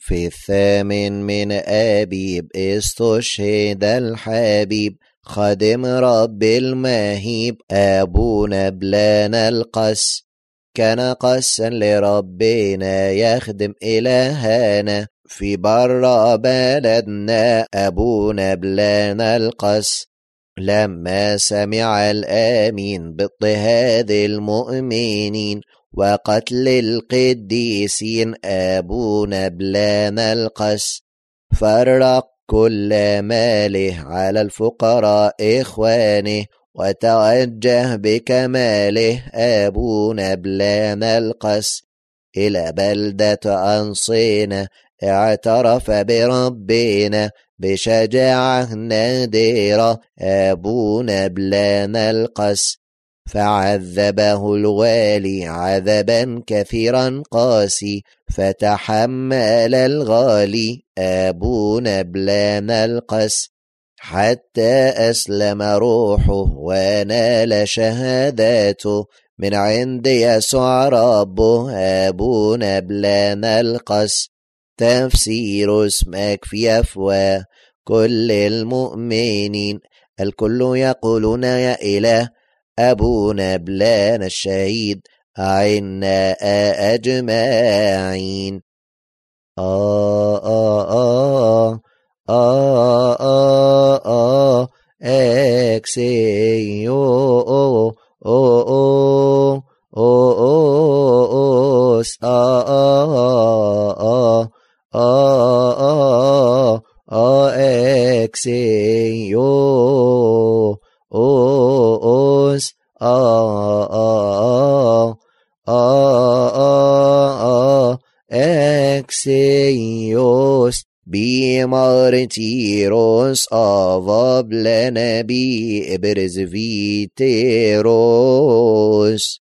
في الثامن من أبيب استشهد الحبيب خادم رب المهيب أبو نبلان القس كان قسا لربنا يخدم إلهنا في برا بلدنا أبو نبلان القس لما سمع الآمين بض المؤمنين وقتل القديسين أبو نبلان القس فرق كل ماله على الفقراء إخوانه وتوجه بكماله أبو نبلان القس إلى بلدة أنصينا اعترف بربنا بشجاعة نادرة أبو نبلان القس فعذبه الوالي عذبا كثيرا قاسي فتحمل الغالي أبو نبلان القس حتى أسلم روحه ونال شهاداته من عند يسوع ربه أبو نبلان القس تفسير اسمك في أفواه كل المؤمنين الكل يقولون يا إله أبونا بلانا الشهيد عنا أجمعين آه آه آه آه آه آه إكسي يو أو أو أو أو أو أوس آه آه آه آه آه آه إكسي a exeios A avablene bi eberzviteros